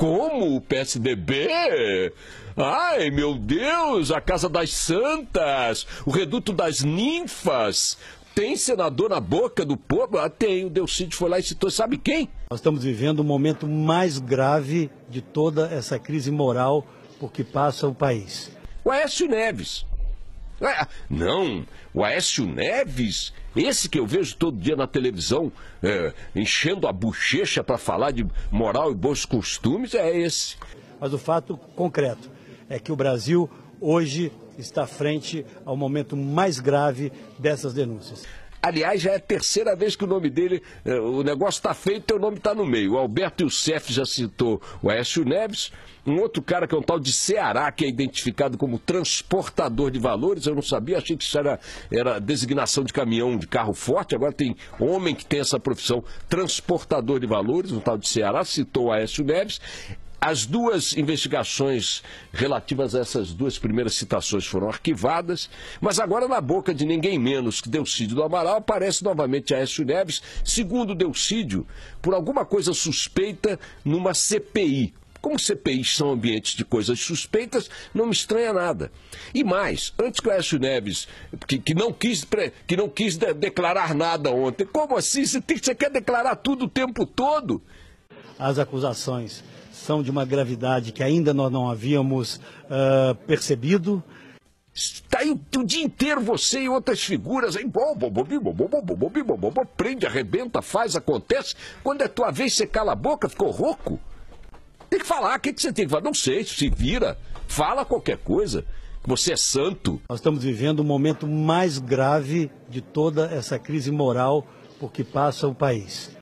como o PSDB? Ai, meu Deus, a Casa das Santas, o Reduto das Ninfas. Tem senador na boca do povo? Ah, tem. O Delcídio foi lá e citou, sabe quem? Nós estamos vivendo o momento mais grave de toda essa crise moral por que passa o país. O Aécio Neves é, não, o Aécio Neves, esse que eu vejo todo dia na televisão, é, enchendo a bochecha para falar de moral e bons costumes, é esse. Mas o fato concreto é que o Brasil hoje está frente ao momento mais grave dessas denúncias. Aliás, já é a terceira vez que o nome dele, eh, o negócio está feito, O nome está no meio. O Alberto Youssef já citou o Aécio Neves, um outro cara que é um tal de Ceará, que é identificado como transportador de valores, eu não sabia, achei que isso era, era designação de caminhão, de carro forte, agora tem homem que tem essa profissão, transportador de valores, um tal de Ceará, citou o Aécio Neves. As duas investigações relativas a essas duas primeiras citações foram arquivadas, mas agora na boca de ninguém menos que Delcídio do Amaral aparece novamente Aécio Neves, segundo Delcídio, por alguma coisa suspeita numa CPI. Como CPIs são ambientes de coisas suspeitas, não me estranha nada. E mais, antes que o Aécio Neves, que, que não quis, que não quis de, declarar nada ontem, como assim? Você, tem, você quer declarar tudo o tempo todo? As acusações são de uma gravidade que ainda nós não havíamos uh, percebido. Está aí o dia inteiro você e outras figuras aí, bom, bom, bom, bom, bom, bom, bom, bom, bom, bom, prende, arrebenta, faz, acontece. Quando é tua vez, você cala a boca, ficou rouco. Tem que falar, o que, que você tem que falar? Não sei, se vira, fala qualquer coisa você é santo. Nós estamos vivendo o um momento mais grave de toda essa crise moral por que passa o país.